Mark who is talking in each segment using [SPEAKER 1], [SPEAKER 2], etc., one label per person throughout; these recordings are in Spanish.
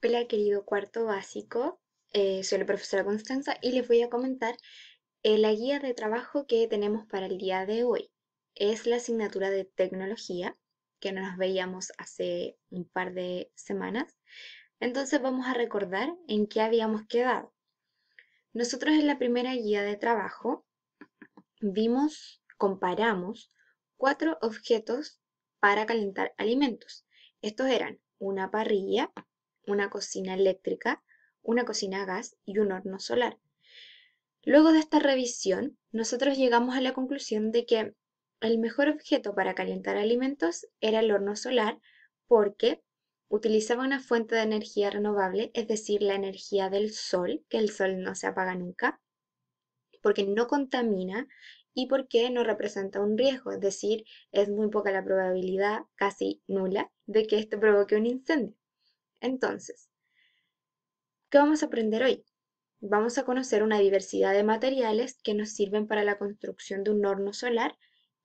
[SPEAKER 1] Hola querido cuarto básico, eh, soy la profesora Constanza y les voy a comentar eh, la guía de trabajo que tenemos para el día de hoy. Es la asignatura de tecnología, que no nos veíamos hace un par de semanas. Entonces vamos a recordar en qué habíamos quedado. Nosotros en la primera guía de trabajo vimos, comparamos cuatro objetos para calentar alimentos. Estos eran una parrilla, una cocina eléctrica, una cocina a gas y un horno solar. Luego de esta revisión, nosotros llegamos a la conclusión de que el mejor objeto para calentar alimentos era el horno solar porque utilizaba una fuente de energía renovable, es decir, la energía del sol, que el sol no se apaga nunca, porque no contamina y porque no representa un riesgo, es decir, es muy poca la probabilidad, casi nula, de que esto provoque un incendio. Entonces, ¿qué vamos a aprender hoy? Vamos a conocer una diversidad de materiales que nos sirven para la construcción de un horno solar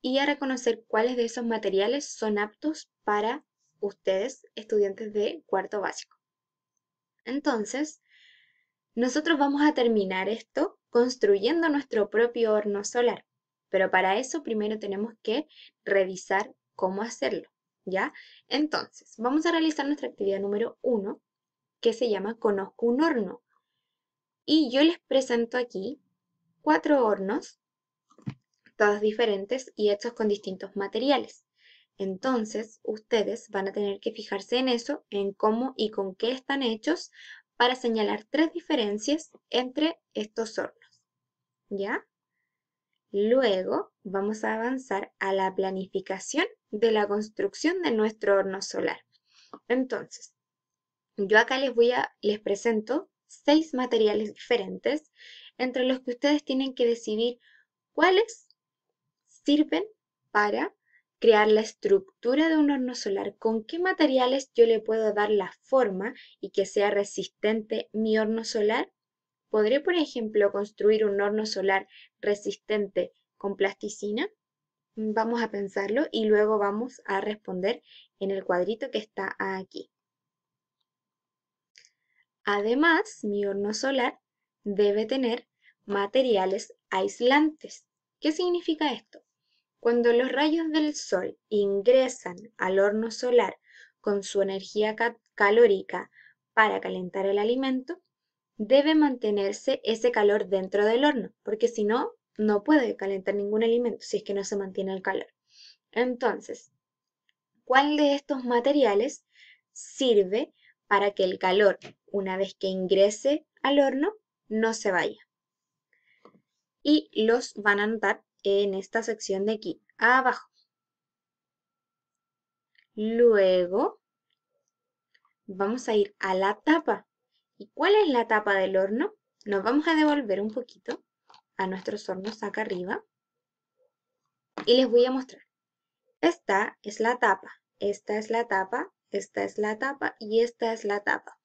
[SPEAKER 1] y a reconocer cuáles de esos materiales son aptos para ustedes, estudiantes de cuarto básico. Entonces, nosotros vamos a terminar esto construyendo nuestro propio horno solar, pero para eso primero tenemos que revisar cómo hacerlo. ¿ya? Entonces, vamos a realizar nuestra actividad número uno que se llama Conozco un horno. Y yo les presento aquí cuatro hornos, todos diferentes y hechos con distintos materiales. Entonces, ustedes van a tener que fijarse en eso, en cómo y con qué están hechos, para señalar tres diferencias entre estos hornos. ¿Ya? Luego vamos a avanzar a la planificación de la construcción de nuestro horno solar. Entonces, yo acá les les presento seis materiales diferentes entre los que ustedes tienen que decidir cuáles sirven para crear la estructura de un horno solar, con qué materiales yo le puedo dar la forma y que sea resistente mi horno solar ¿Podré, por ejemplo, construir un horno solar resistente con plasticina? Mm, vamos a pensarlo y luego vamos a responder en el cuadrito que está aquí. Además, mi horno solar debe tener materiales aislantes. ¿Qué significa esto? Cuando los rayos del sol ingresan al horno solar con su energía calórica para calentar el alimento, debe mantenerse ese calor dentro del horno, porque si no, no puede calentar ningún alimento si es que no se mantiene el calor. Entonces, ¿cuál de estos materiales sirve para que el calor, una vez que ingrese al horno, no se vaya? Y los van a notar en esta sección de aquí abajo. Luego, vamos a ir a la tapa. ¿Y cuál es la tapa del horno? Nos vamos a devolver un poquito a nuestros hornos acá arriba. Y les voy a mostrar. Esta es la tapa, esta es la tapa, esta es la tapa y esta es la tapa.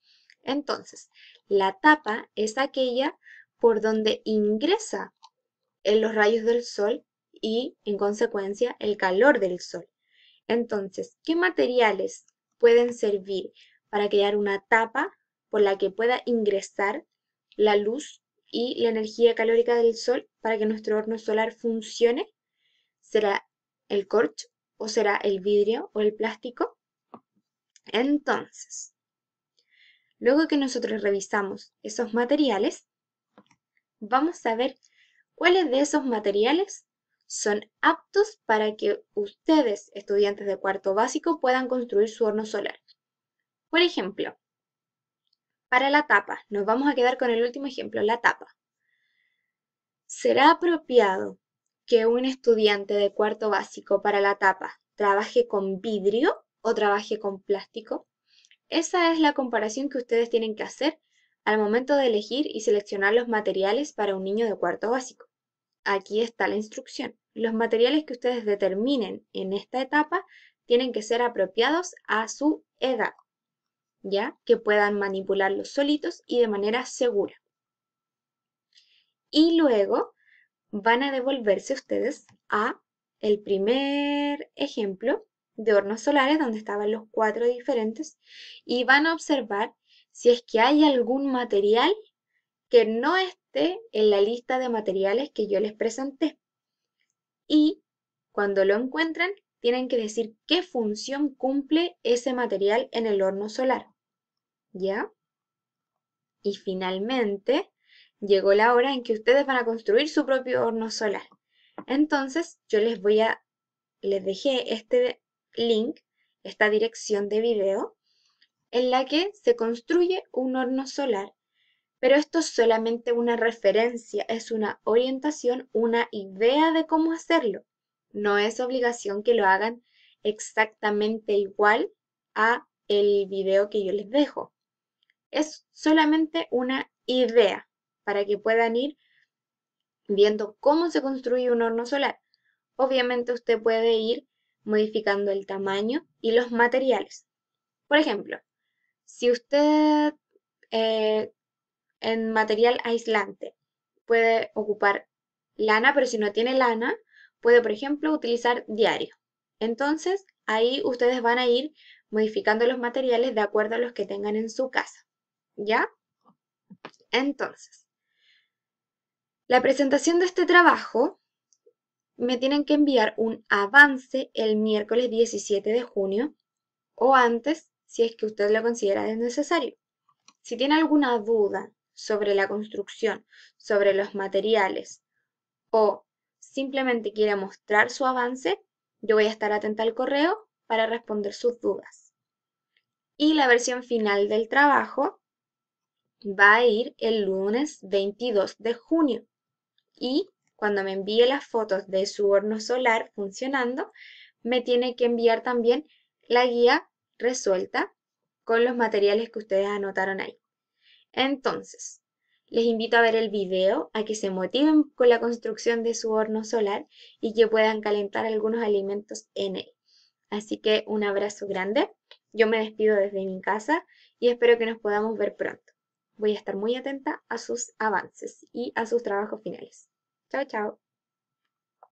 [SPEAKER 1] Entonces, la tapa es aquella por donde ingresa en los rayos del sol y, en consecuencia, el calor del sol. Entonces, ¿qué materiales pueden servir para crear una tapa por la que pueda ingresar la luz y la energía calórica del sol para que nuestro horno solar funcione? ¿Será el corcho o será el vidrio o el plástico? Entonces, luego que nosotros revisamos esos materiales, vamos a ver cuáles de esos materiales son aptos para que ustedes, estudiantes de cuarto básico, puedan construir su horno solar. Por ejemplo, para la tapa, nos vamos a quedar con el último ejemplo, la tapa. ¿Será apropiado que un estudiante de cuarto básico para la tapa trabaje con vidrio o trabaje con plástico? Esa es la comparación que ustedes tienen que hacer al momento de elegir y seleccionar los materiales para un niño de cuarto básico. Aquí está la instrucción. Los materiales que ustedes determinen en esta etapa tienen que ser apropiados a su edad. ¿ya? Que puedan manipularlos solitos y de manera segura. Y luego van a devolverse ustedes a el primer ejemplo de hornos solares donde estaban los cuatro diferentes y van a observar si es que hay algún material que no esté en la lista de materiales que yo les presenté. Y cuando lo encuentren, tienen que decir qué función cumple ese material en el horno solar. ¿Ya? Y finalmente llegó la hora en que ustedes van a construir su propio horno solar. Entonces yo les voy a, les dejé este link, esta dirección de video, en la que se construye un horno solar. Pero esto es solamente una referencia, es una orientación, una idea de cómo hacerlo. No es obligación que lo hagan exactamente igual a el video que yo les dejo solamente una idea para que puedan ir viendo cómo se construye un horno solar. Obviamente usted puede ir modificando el tamaño y los materiales. Por ejemplo, si usted eh, en material aislante puede ocupar lana, pero si no tiene lana, puede, por ejemplo, utilizar diario. Entonces, ahí ustedes van a ir modificando los materiales de acuerdo a los que tengan en su casa. ¿Ya? Entonces, la presentación de este trabajo me tienen que enviar un avance el miércoles 17 de junio o antes si es que usted lo considera necesario. Si tiene alguna duda sobre la construcción, sobre los materiales o simplemente quiere mostrar su avance, yo voy a estar atenta al correo para responder sus dudas. Y la versión final del trabajo va a ir el lunes 22 de junio y cuando me envíe las fotos de su horno solar funcionando, me tiene que enviar también la guía resuelta con los materiales que ustedes anotaron ahí. Entonces, les invito a ver el video, a que se motiven con la construcción de su horno solar y que puedan calentar algunos alimentos en él. Así que un abrazo grande. Yo me despido desde mi casa y espero que nos podamos ver pronto. Voy a estar muy atenta a sus avances y a sus trabajos finales. Chao, chao.